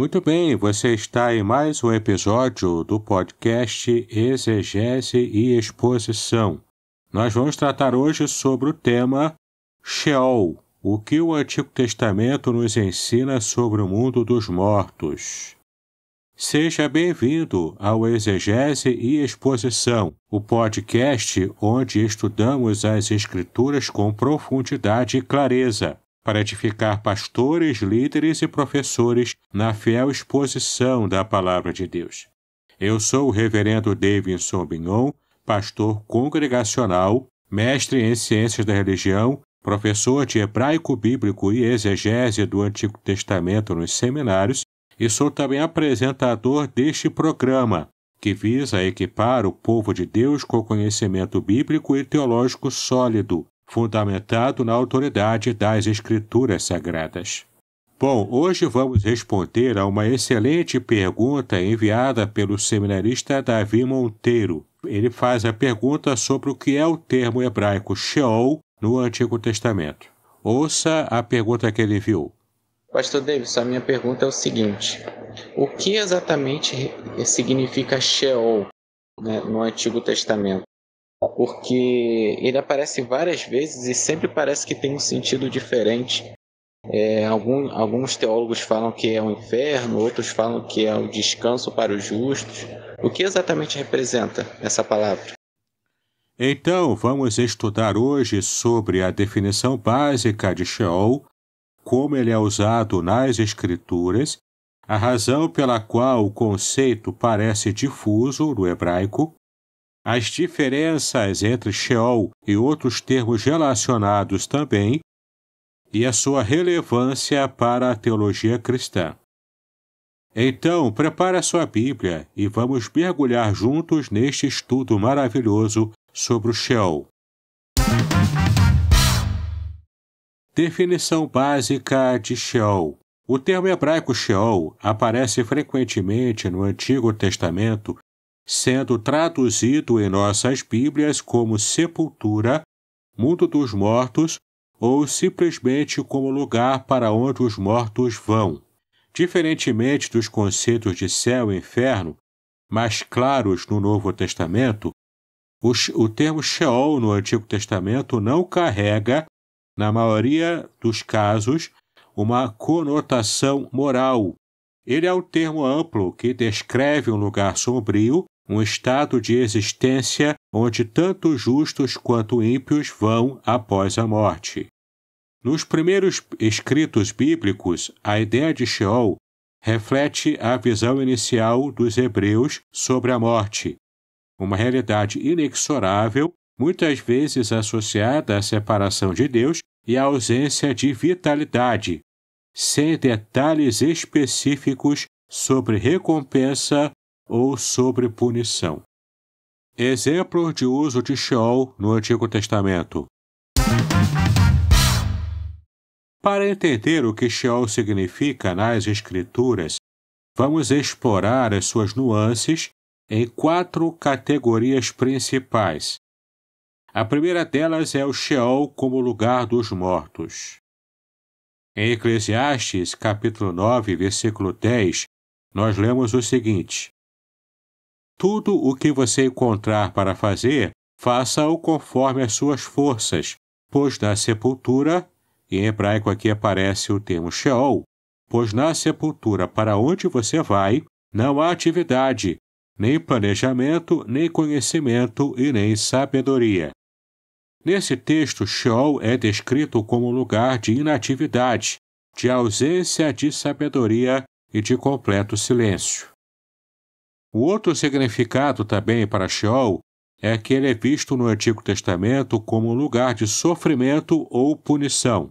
Muito bem, você está em mais um episódio do podcast Exegese e Exposição. Nós vamos tratar hoje sobre o tema Sheol, o que o Antigo Testamento nos ensina sobre o mundo dos mortos. Seja bem-vindo ao Exegese e Exposição, o podcast onde estudamos as Escrituras com profundidade e clareza, para edificar pastores, líderes e professores na fiel exposição da Palavra de Deus. Eu sou o Reverendo Davidson Bignon, pastor congregacional, mestre em Ciências da Religião, professor de Hebraico Bíblico e Exegese do Antigo Testamento nos seminários, e sou também apresentador deste programa, que visa equipar o povo de Deus com conhecimento bíblico e teológico sólido, fundamentado na autoridade das Escrituras Sagradas. Bom, hoje vamos responder a uma excelente pergunta enviada pelo seminarista Davi Monteiro. Ele faz a pergunta sobre o que é o termo hebraico Sheol no Antigo Testamento. Ouça a pergunta que ele enviou. Pastor Davis, a minha pergunta é o seguinte: O que exatamente significa Sheol né, no Antigo Testamento? Porque ele aparece várias vezes e sempre parece que tem um sentido diferente é, algum, alguns teólogos falam que é o um inferno, outros falam que é o um descanso para os justos. O que exatamente representa essa palavra? Então, vamos estudar hoje sobre a definição básica de Sheol, como ele é usado nas Escrituras, a razão pela qual o conceito parece difuso no hebraico, as diferenças entre Sheol e outros termos relacionados também, e a sua relevância para a teologia cristã. Então, prepare a sua Bíblia e vamos mergulhar juntos neste estudo maravilhoso sobre o Sheol. Definição básica de Sheol. O termo hebraico Sheol aparece frequentemente no Antigo Testamento, sendo traduzido em nossas Bíblias como sepultura, mundo dos mortos ou simplesmente como lugar para onde os mortos vão, diferentemente dos conceitos de céu e inferno, mais claros no Novo Testamento, o, o termo Sheol no Antigo Testamento não carrega, na maioria dos casos, uma conotação moral. Ele é um termo amplo que descreve um lugar sombrio um estado de existência onde tanto justos quanto ímpios vão após a morte. Nos primeiros escritos bíblicos, a ideia de Sheol reflete a visão inicial dos hebreus sobre a morte, uma realidade inexorável, muitas vezes associada à separação de Deus e à ausência de vitalidade, sem detalhes específicos sobre recompensa ou sobre punição. Exemplo de uso de Sheol no Antigo Testamento. Para entender o que Sheol significa nas Escrituras, vamos explorar as suas nuances em quatro categorias principais. A primeira delas é o Sheol como lugar dos mortos. Em Eclesiastes, capítulo 9, versículo 10, nós lemos o seguinte: tudo o que você encontrar para fazer, faça-o conforme as suas forças, pois da sepultura, em hebraico aqui aparece o termo Sheol, pois na sepultura para onde você vai, não há atividade, nem planejamento, nem conhecimento e nem sabedoria. Nesse texto, Sheol é descrito como lugar de inatividade, de ausência de sabedoria e de completo silêncio. O outro significado também para Sheol é que ele é visto no Antigo Testamento como um lugar de sofrimento ou punição.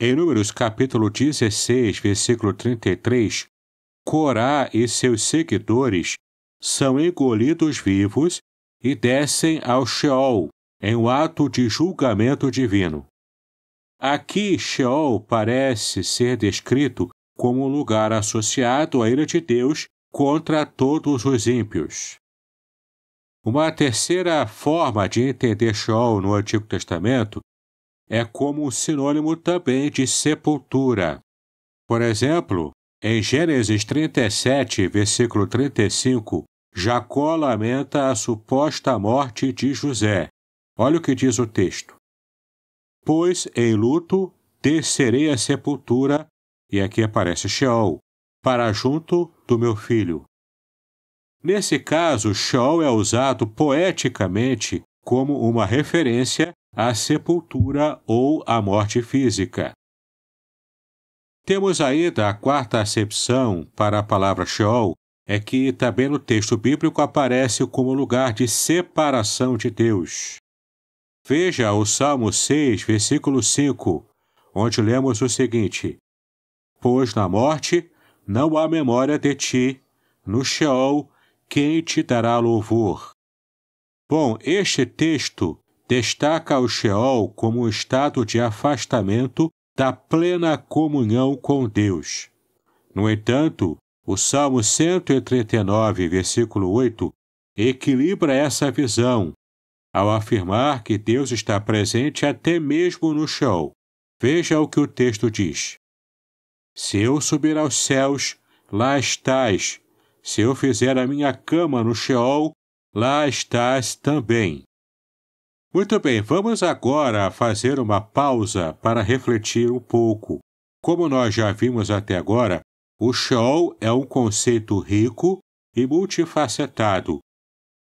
Em Números capítulo 16, versículo 33, Corá e seus seguidores são engolidos vivos e descem ao Sheol em um ato de julgamento divino. Aqui, Sheol parece ser descrito como um lugar associado à ira de Deus contra todos os ímpios. Uma terceira forma de entender Sheol no Antigo Testamento é como um sinônimo também de sepultura. Por exemplo, em Gênesis 37, versículo 35, Jacó lamenta a suposta morte de José. Olha o que diz o texto. Pois em luto descerei a sepultura, e aqui aparece Sheol, para junto do meu filho. Nesse caso, Shaw é usado poeticamente como uma referência à sepultura ou à morte física. Temos ainda a quarta acepção para a palavra Sheol, é que também no texto bíblico aparece como lugar de separação de Deus. Veja o Salmo 6, versículo 5, onde lemos o seguinte: Pois na morte não há memória de ti, no Sheol, quem te dará louvor. Bom, este texto destaca o Sheol como um estado de afastamento da plena comunhão com Deus. No entanto, o Salmo 139, versículo 8, equilibra essa visão, ao afirmar que Deus está presente até mesmo no Sheol. Veja o que o texto diz. Se eu subir aos céus, lá estás. Se eu fizer a minha cama no Sheol, lá estás também. Muito bem, vamos agora fazer uma pausa para refletir um pouco. Como nós já vimos até agora, o Sheol é um conceito rico e multifacetado.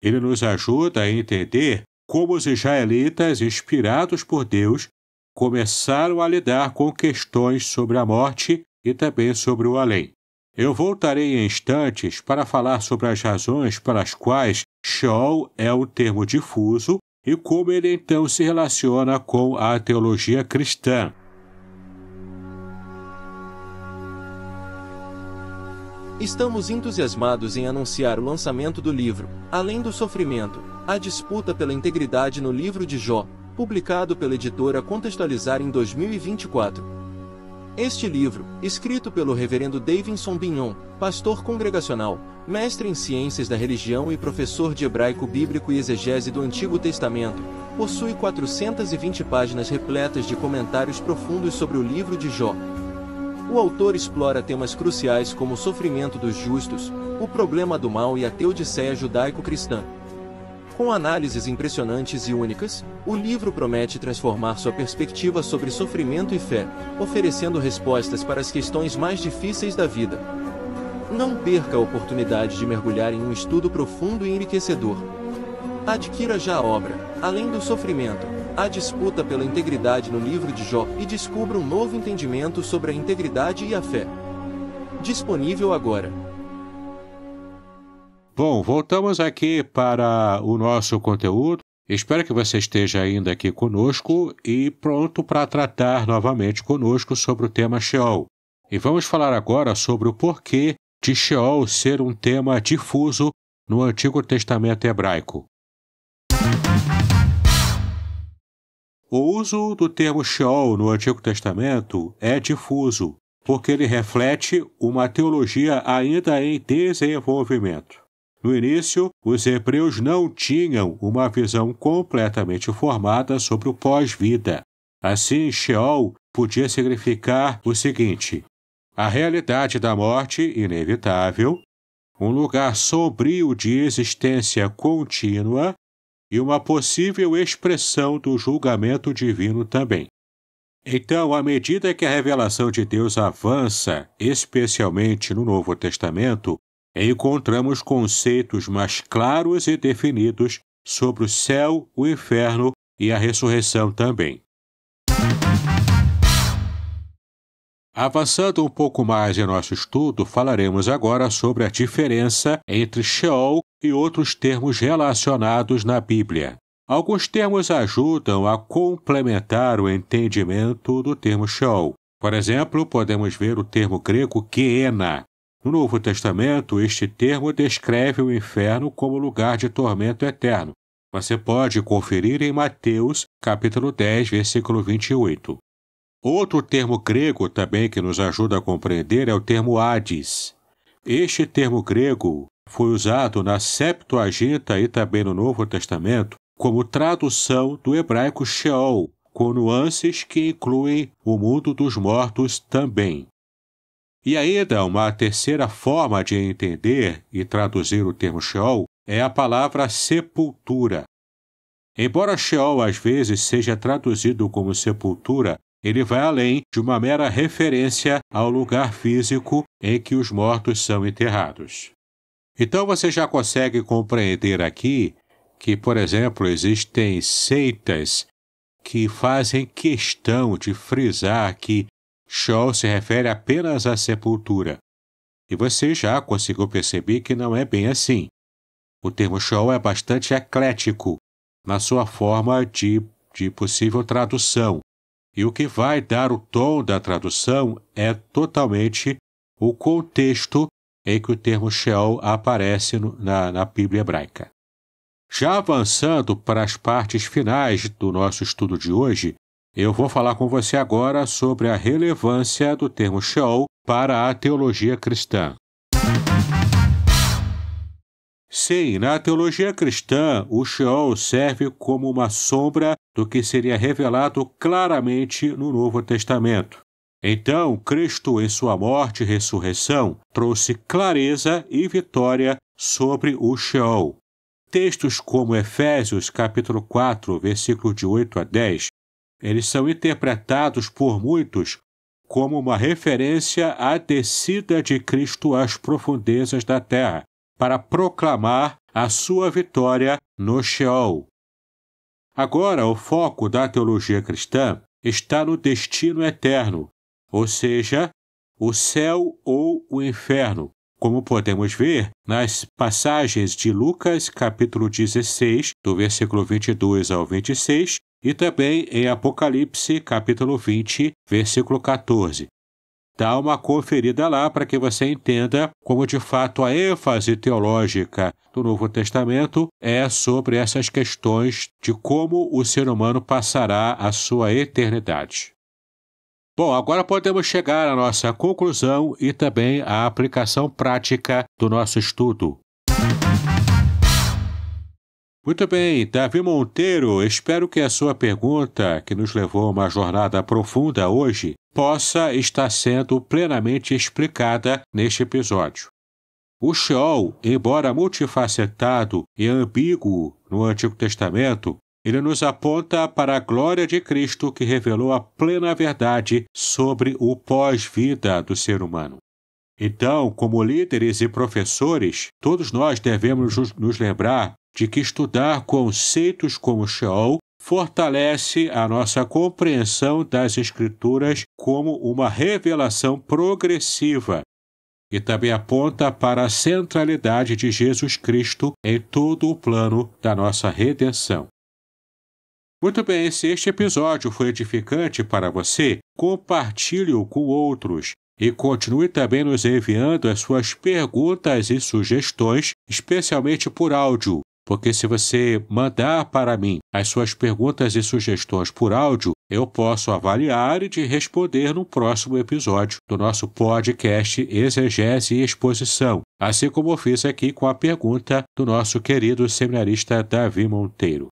Ele nos ajuda a entender como os israelitas, inspirados por Deus, começaram a lidar com questões sobre a morte e também sobre o além. Eu voltarei em instantes para falar sobre as razões pelas quais Sheol é o termo difuso e como ele então se relaciona com a teologia cristã. Estamos entusiasmados em anunciar o lançamento do livro, Além do Sofrimento, a disputa pela integridade no livro de Jó, publicado pela editora Contextualizar em 2024. Este livro, escrito pelo reverendo Davidson Bignon, pastor congregacional, mestre em ciências da religião e professor de hebraico bíblico e exegese do Antigo Testamento, possui 420 páginas repletas de comentários profundos sobre o livro de Jó. O autor explora temas cruciais como o sofrimento dos justos, o problema do mal e a teodiceia judaico-cristã, com análises impressionantes e únicas, o livro promete transformar sua perspectiva sobre sofrimento e fé, oferecendo respostas para as questões mais difíceis da vida. Não perca a oportunidade de mergulhar em um estudo profundo e enriquecedor. Adquira já a obra, além do sofrimento, a disputa pela integridade no livro de Jó e descubra um novo entendimento sobre a integridade e a fé. Disponível agora. Bom, voltamos aqui para o nosso conteúdo. Espero que você esteja ainda aqui conosco e pronto para tratar novamente conosco sobre o tema Sheol. E vamos falar agora sobre o porquê de Sheol ser um tema difuso no Antigo Testamento hebraico. O uso do termo Sheol no Antigo Testamento é difuso, porque ele reflete uma teologia ainda em desenvolvimento. No início, os hebreus não tinham uma visão completamente formada sobre o pós-vida. Assim, Sheol podia significar o seguinte: a realidade da morte inevitável, um lugar sombrio de existência contínua e uma possível expressão do julgamento divino também. Então, à medida que a revelação de Deus avança, especialmente no Novo Testamento, encontramos conceitos mais claros e definidos sobre o céu, o inferno e a ressurreição também. Avançando um pouco mais em nosso estudo, falaremos agora sobre a diferença entre Sheol e outros termos relacionados na Bíblia. Alguns termos ajudam a complementar o entendimento do termo Sheol. Por exemplo, podemos ver o termo grego Geena, no Novo Testamento, este termo descreve o inferno como lugar de tormento eterno. Você pode conferir em Mateus, capítulo 10, versículo 28. Outro termo grego também que nos ajuda a compreender é o termo Hades. Este termo grego foi usado na Septuaginta e também no Novo Testamento como tradução do hebraico Sheol, com nuances que incluem o mundo dos mortos também. E ainda uma terceira forma de entender e traduzir o termo Sheol é a palavra sepultura. Embora Sheol às vezes seja traduzido como sepultura, ele vai além de uma mera referência ao lugar físico em que os mortos são enterrados. Então você já consegue compreender aqui que, por exemplo, existem seitas que fazem questão de frisar que Shell se refere apenas à sepultura. E você já conseguiu perceber que não é bem assim. O termo shell é bastante eclético na sua forma de, de possível tradução, e o que vai dar o tom da tradução é totalmente o contexto em que o termo Sheol aparece no, na, na Bíblia hebraica. Já avançando para as partes finais do nosso estudo de hoje, eu vou falar com você agora sobre a relevância do termo Sheol para a teologia cristã. Sim, na teologia cristã, o Sheol serve como uma sombra do que seria revelado claramente no Novo Testamento. Então, Cristo, em sua morte e ressurreição, trouxe clareza e vitória sobre o Sheol. Textos como Efésios capítulo 4, versículo de 8 a 10, eles são interpretados por muitos como uma referência à descida de Cristo às profundezas da terra, para proclamar a sua vitória no Sheol. Agora, o foco da teologia cristã está no destino eterno, ou seja, o céu ou o inferno, como podemos ver nas passagens de Lucas, capítulo 16, do versículo 22 ao 26, e também em Apocalipse, capítulo 20, versículo 14. Dá uma conferida lá para que você entenda como de fato a ênfase teológica do Novo Testamento é sobre essas questões de como o ser humano passará a sua eternidade. Bom, agora podemos chegar à nossa conclusão e também à aplicação prática do nosso estudo. Muito bem, Davi Monteiro, espero que a sua pergunta, que nos levou a uma jornada profunda hoje, possa estar sendo plenamente explicada neste episódio. O Sheol, embora multifacetado e ambíguo no Antigo Testamento, ele nos aponta para a glória de Cristo que revelou a plena verdade sobre o pós-vida do ser humano. Então, como líderes e professores, todos nós devemos nos lembrar de que estudar conceitos como Sheol fortalece a nossa compreensão das Escrituras como uma revelação progressiva e também aponta para a centralidade de Jesus Cristo em todo o plano da nossa redenção. Muito bem, se este episódio foi edificante para você, compartilhe-o com outros e continue também nos enviando as suas perguntas e sugestões, especialmente por áudio porque se você mandar para mim as suas perguntas e sugestões por áudio, eu posso avaliar e te responder no próximo episódio do nosso podcast Exegese e Exposição, assim como eu fiz aqui com a pergunta do nosso querido seminarista Davi Monteiro.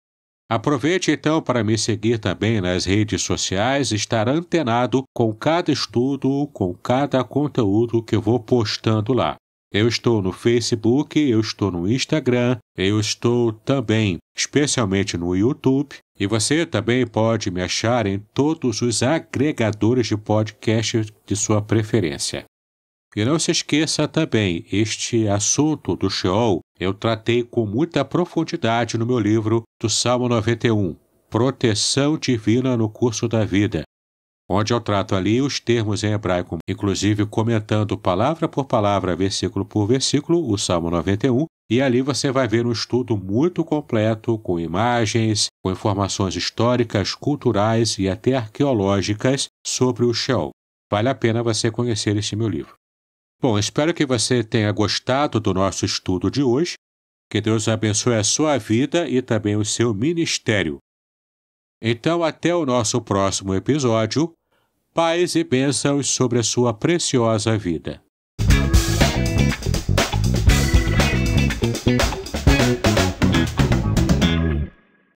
Aproveite então para me seguir também nas redes sociais, estar antenado com cada estudo, com cada conteúdo que eu vou postando lá. Eu estou no Facebook, eu estou no Instagram, eu estou também, especialmente no YouTube. E você também pode me achar em todos os agregadores de podcast de sua preferência. E não se esqueça também, este assunto do Sheol eu tratei com muita profundidade no meu livro do Salmo 91, Proteção Divina no Curso da Vida, onde eu trato ali os termos em hebraico, inclusive comentando palavra por palavra, versículo por versículo, o Salmo 91, e ali você vai ver um estudo muito completo, com imagens, com informações históricas, culturais e até arqueológicas sobre o Sheol. Vale a pena você conhecer esse meu livro. Bom, espero que você tenha gostado do nosso estudo de hoje. Que Deus abençoe a sua vida e também o seu ministério. Então, até o nosso próximo episódio pais e bênçãos sobre a sua preciosa vida.